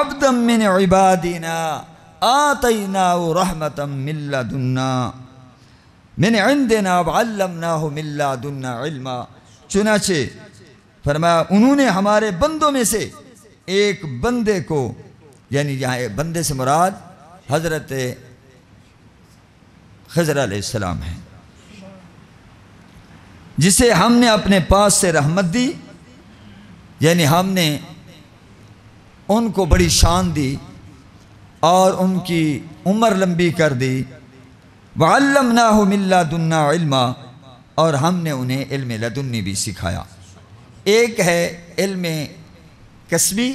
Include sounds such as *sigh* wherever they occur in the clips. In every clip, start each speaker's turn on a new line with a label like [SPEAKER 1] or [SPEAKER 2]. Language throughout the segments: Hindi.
[SPEAKER 1] अब्दम इबादीना आतना रहमतम मिल्ला दुन्ना मिन इंदना वल्लमना मिल्ला दुन्ना इल्मा चुनाचे फरमाया उन्होंने हमारे बंदों में से एक बंदे को यानी यहाँ बंदे से मुराद हज़रत खजर आसमाम है जिसे हमने अपने पास से रहमत दी यानी हमने उनको बड़ी शान दी और उनकी उम्र लंबी कर दी वल्लम ना हो मिल्ला दुन्ना इल्मा और हमने उन्हें इल्म लदुन्नी भी सिखाया एक है इल्म कस्बी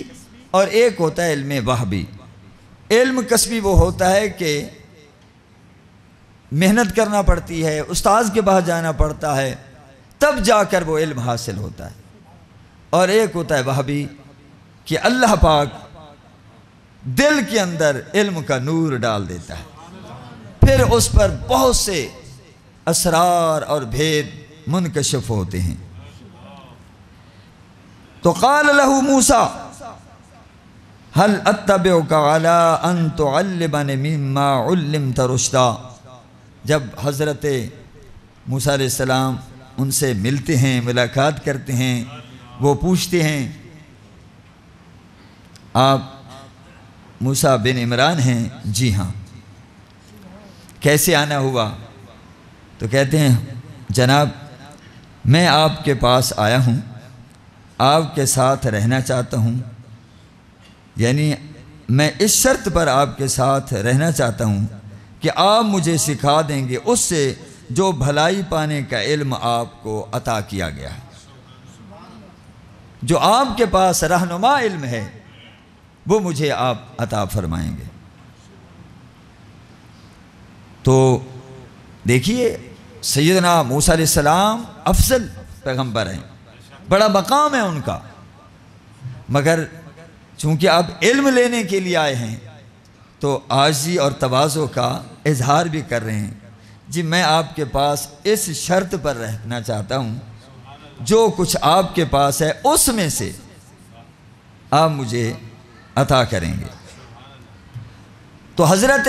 [SPEAKER 1] और एक होता है इल्म वहबी इल्म कस्बी वो होता है कि मेहनत करना पड़ती है उस्ताद के पास जाना पड़ता है तब जाकर वो इल्म हासिल होता है और एक होता है वहबी कि अल्लाह पाक दिल के अंदर इल्म का नूर डाल देता है फिर उस पर बहुत से असरार और भेद मुनकशफ होते हैं तो काल लहू मूसा हल अतब काला तो तरुश्ता जब हज़रत मूसा सलाम उनसे मिलते हैं मुलाकात करते हैं वो पूछते हैं आप मूसा बिन इमरान हैं जी हाँ कैसे आना हुआ तो कहते हैं जनाब मैं आपके पास आया हूँ आपके साथ रहना चाहता हूँ यानी मैं इस शर्त पर आपके साथ रहना चाहता हूँ कि आप मुझे सिखा देंगे उससे जो भलाई पाने का इल्म आपको अता किया गया है जो आपके पास रहनुमा इल्म है वो मुझे आप अता फरमाएंगे तो देखिए सैदना मूसा सलाम अफजल पैगम्बर हैं बड़ा मकाम है उनका मगर चूँकि आप इल्म लेने के लिए आए हैं तो आजी और तोज़ो का इजहार भी कर रहे हैं जी मैं आपके पास इस शर्त पर रहना चाहता हूँ जो कुछ आपके पास है उसमें से आप मुझे अता करेंगे तो हज़रत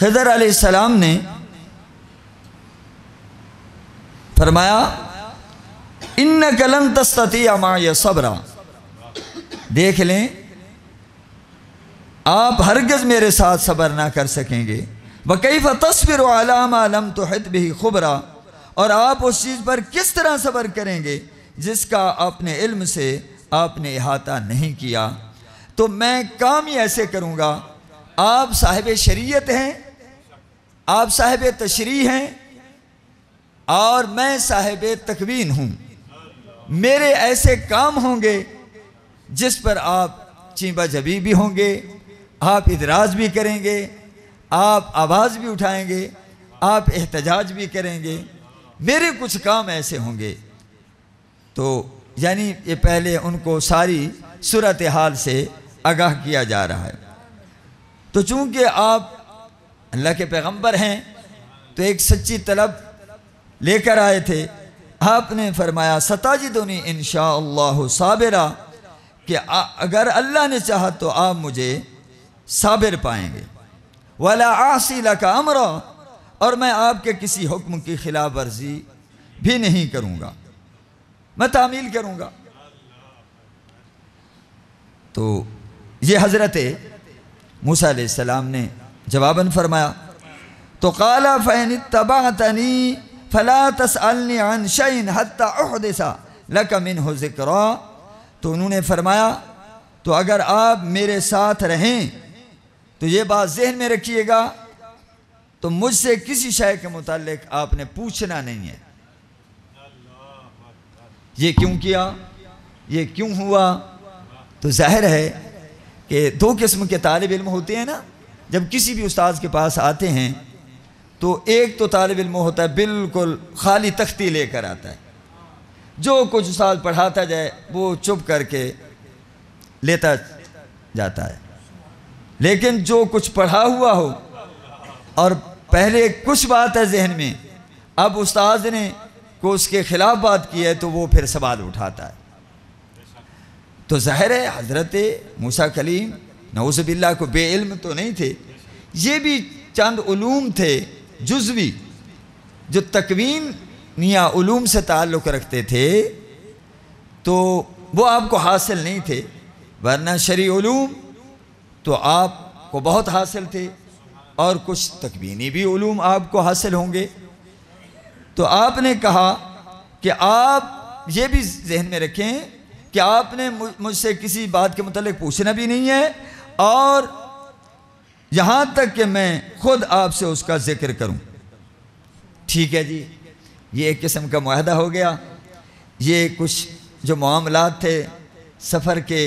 [SPEAKER 1] खजर आसमाम ने फरमाया इन कलन तस्ती अमा सबरा देख लें आप हरगज़ मेरे साथ सबर ना कर सकेंगे व कई तस्विर आलाम आलम तो हित भी खुबरा और आप उस चीज़ पर किस तरह सबर करेंगे जिसका आपने इल्म से आपने अहाता नहीं किया तो मैं काम ही ऐसे करूँगा आप साहिब शरीयत हैं आप साहेब तशरी हैं और मैं साहेब तकवीन हूँ मेरे ऐसे काम होंगे जिस पर आप चीबा जबी भी होंगे आप इतराज़ भी करेंगे आप आवाज़ भी उठाएंगे आप एहतजाज भी करेंगे मेरे कुछ काम ऐसे होंगे तो यानी ये पहले उनको सारी सूरत हाल से आगाह किया जा रहा है तो चूँकि आप अल्लाह के पैगंबर हैं तो एक सच्ची तलब लेकर आए थे आपने फरमाया सताजी दोनी इन साबिरा कि अगर अल्लाह ने चाहा तो आप मुझे साबिर पाएंगे वाला आसिला का अमरा और मैं आपके किसी हुक्म की खिलाफ वर्जी भी नहीं करूँगा मैं तामील करूँगा तो ये हज़रत मूसा सलाम ने जवाबन फरमाया तो काला फ़ैन तबा तनी फ़ला लकमिन हो जिक्र तो उन्होंने फरमाया तो अगर आप मेरे साथ रहें तो ये बात जहन में रखिएगा तो मुझसे किसी शय के मुतल आपने पूछना नहीं है ये क्यों किया ये क्यों हुआ तो जाहिर है कि दो किस्म के तालब इल्म होते हैं ना जब किसी भी उस्ताद के पास आते हैं तो एक तो तालब इल्म होता है बिल्कुल खाली तख्ती लेकर आता है जो कुछ उस्ताद पढ़ाता जाए वो चुप करके लेता जाता है लेकिन जो कुछ पढ़ा हुआ हो और पहले कुछ बात है जहन में अब उस्ताद ने को उसके ख़िलाफ़ बात की है तो वो फिर सवाल उठाता है तो ज़ाहिर है हज़रत मूसा कलीम नवज़बिल्ला को बेइल्म तो नहीं थे ये भी चंद ूम थे जुजवी जो तकवीन निया ूम से ताल्लुक़ रखते थे तो वो आपको हासिल नहीं थे वरना शरी तो आपको बहुत हासिल थे और कुछ तकवीनी भी ूम आपको हासिल होंगे तो आपने कहा कि आप ये भी जहन में रखें कि आपने मुझसे किसी बात के मतलब पूछना भी नहीं है और यहाँ तक कि मैं खुद आपसे उसका ज़िक्र करूँ ठीक है जी ये एक किस्म का माहदा हो गया ये कुछ जो मामला थे सफ़र के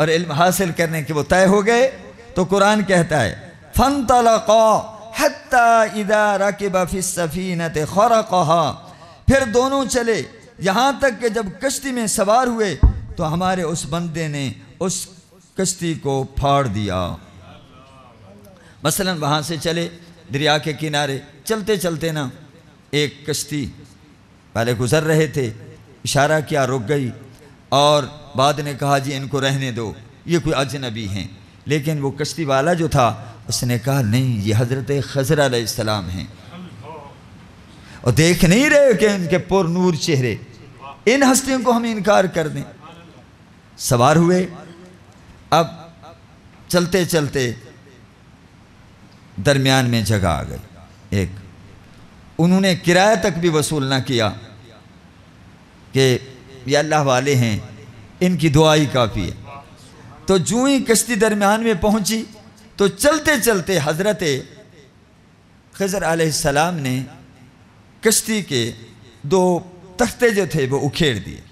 [SPEAKER 1] और इल्म हासिल करने के वो तय हो गए तो कुरान कहता है फ़न तलाक़ा हत्ता इदा रकब फ़ीनत खरा कहा फिर दोनों चले यहाँ तक कि जब कश्ती में सवार हुए तो हमारे उस बंदे ने उस कश्ती को फाड़ दिया मसलन वहाँ से चले दरिया के किनारे चलते चलते ना एक कश्ती पहले गुज़र रहे थे इशारा किया रुक गई और बाद ने कहा जी इनको रहने दो ये कोई अजनबी हैं लेकिन वो कश्ती वाला जो था उसने कहा नहीं ये हज़रत खजर आलाम हैं और देख नहीं रहे कि इनके पुरनूर चेहरे इन हस्तियों को हम इनकार कर दें सवार हुए अब चलते चलते दरमियान में जगह आ गई एक उन्होंने किराया तक भी वसूल ना किया कि ये अल्लाह वाले हैं इनकी दुआई काफ़ी है तो जूं ही कश्ती दरमियान में पहुंची तो चलते चलते हज़रत खजर आलाम ने कश्ती के दो तख्ते जो थे वो उखेड़ दिए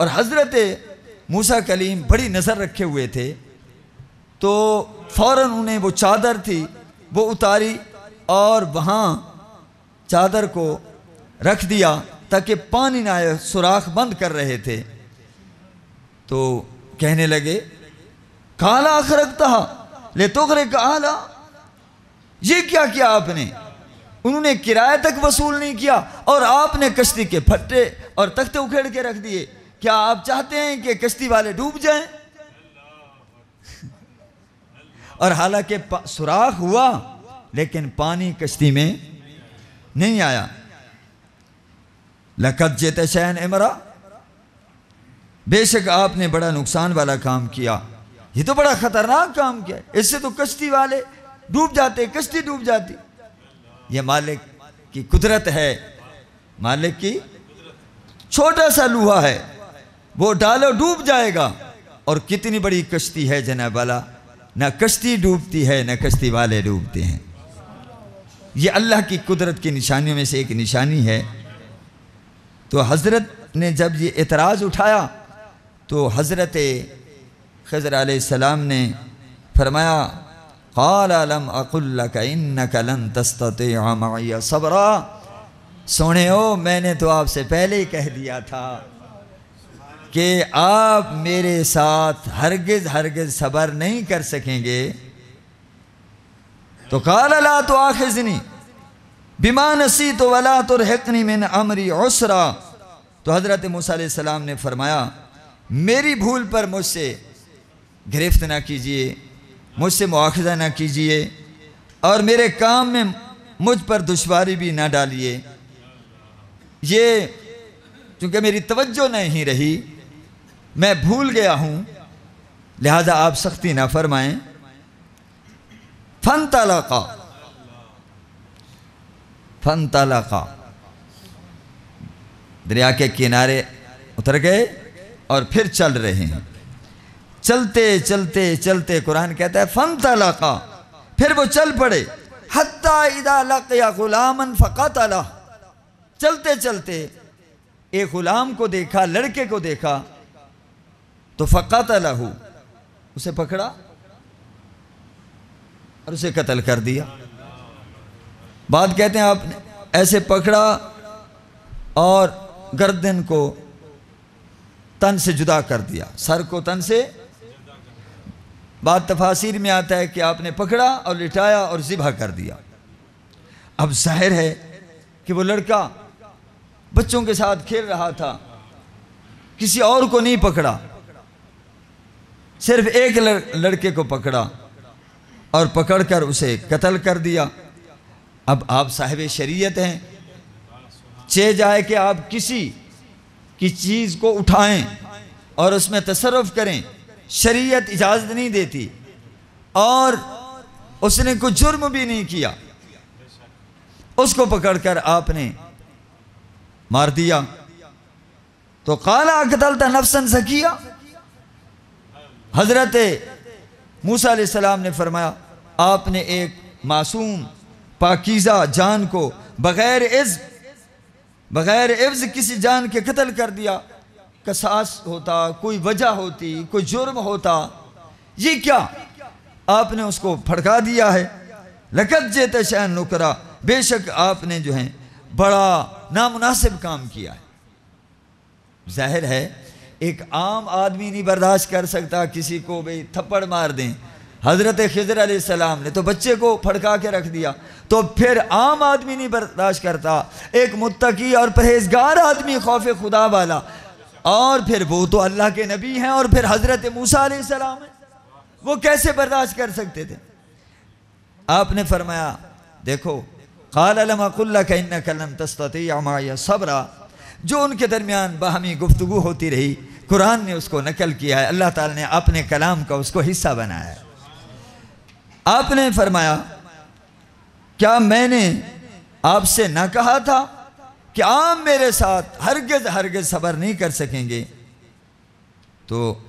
[SPEAKER 1] और हज़रत मूसा कलीम बड़ी नज़र रखे हुए थे तो फ़ौर उन्हें वो चादर थी वो उतारी और वहाँ चादर को रख दिया ताकि पानी ना आए सुराख बंद कर रहे थे तो कहने लगे काला अखरक था ले तोखरे कहा ये क्या किया आपने उन्होंने किराया तक वसूल नहीं किया और आपने कश्ती के फट्टे और तख्ते उखेड़ के रख दिए क्या आप चाहते हैं कि कश्ती वाले डूब जाएं *laughs* और हालांकि सुराख हुआ लेकिन पानी कश्ती में नहीं आया लकत जेते शहन इमरा बेशक आपने बड़ा नुकसान वाला काम किया ये तो बड़ा खतरनाक काम किया इससे तो कश्ती वाले डूब जाते कश्ती डूब जाती ये मालिक की कुदरत है मालिक की छोटा सा लूहा है वो डालो डूब जाएगा और कितनी बड़ी कश्ती है जनाबाला वाला ना कश्ती डूबती है ना कश्ती वाले डूबते हैं ये अल्लाह की कुदरत की निशानियों में से एक निशानी है तो हज़रत ने जब ये एतराज़ उठाया तो हज़रत खजर आसमाम ने फरमाया सोने ओ मैंने तो आपसे पहले ही कह दिया था कि आप मेरे साथ हरगिज़ हरगिज़ सब्र नहीं कर सकेंगे तो काल ला तो आखिजनी बीमानसी तो वला तो रहतनी मैन अमरी ओसरा तो हज़रत मूसा सलाम ने फरमाया मेरी भूल पर मुझसे गिरफ्त ना कीजिए मुझसे मुआजा ना कीजिए और मेरे काम में मुझ पर दुशारी भी ना डालिए ये चूँकि मेरी तवज्जो नहीं रही मैं भूल गया हूँ लिहाजा आप सख्ती ना फरमाएं फन तलाका फन तलाका दरिया के किनारे उतर गए और फिर चल रहे हैं चलते चलते चलते कुरान कहता है फन तलाका फिर वो चल पड़े हत्ता इदा गुलामन फ़का तला चलते चलते एक गुलाम को देखा लड़के को देखा तो फ़का तलाहू उसे पकड़ा और उसे कत्ल कर दिया बात कहते हैं आपने ऐसे पकड़ा और गर्दन को तन से जुदा कर दिया सर को तन से बात तफासिर में आता है कि आपने पकड़ा और लिटाया और ज़िबा कर दिया अब जाहिर है कि वो लड़का बच्चों के साथ खेल रहा था किसी और को नहीं पकड़ा सिर्फ एक लड़के को पकड़ा और पकड़कर उसे कत्ल कर दिया अब आप साहिब शरीयत हैं चे जाए कि आप किसी की चीज़ को उठाएं और उसमें तसरफ करें शरीयत इजाज़त नहीं देती और उसने कुछ जुर्म भी नहीं किया उसको पकड़कर आपने मार दिया तो काला अकदलता नफसन सकिया हजरत मूसा सलाम ने फरमाया आपने एक मासूम पाकिज़ा जान को बग़ैर इज़ बग़ैर इफ्ज़ किसी जान के कत्ल कर दिया कसास होता कोई वजह होती कोई जुर्म होता ये क्या आपने उसको फड़का दिया है लकत जेत शहन नुकरा बेशक आपने जो है बड़ा नामुनासिब काम किया है जाहिर है एक आम आदमी नहीं बर्दाश्त कर सकता किसी को भाई थप्पड़ मार दें हज़रत खजर सलाम ने तो बच्चे को फड़का के रख दिया तो फिर आम आदमी नहीं बर्दाश्त करता एक मुत्तकी और परहेजगार आदमी खौफ खुदा वाला और फिर वो तो अल्लाह के नबी हैं और फिर हज़रत मूसा सलाम वो कैसे बर्दाश्त कर सकते थे आपने फरमाया देखो कलम तस्ती सबरा जो उनके दरमियान बाहमी गुफ्तु होती रही कुरान ने उसको नकल किया है अल्लाह ताला ने अपने कलाम का उसको हिस्सा बनाया है आपने फरमाया क्या मैंने आपसे ना कहा था कि आप मेरे साथ हरगज हरगज सबर नहीं कर सकेंगे तो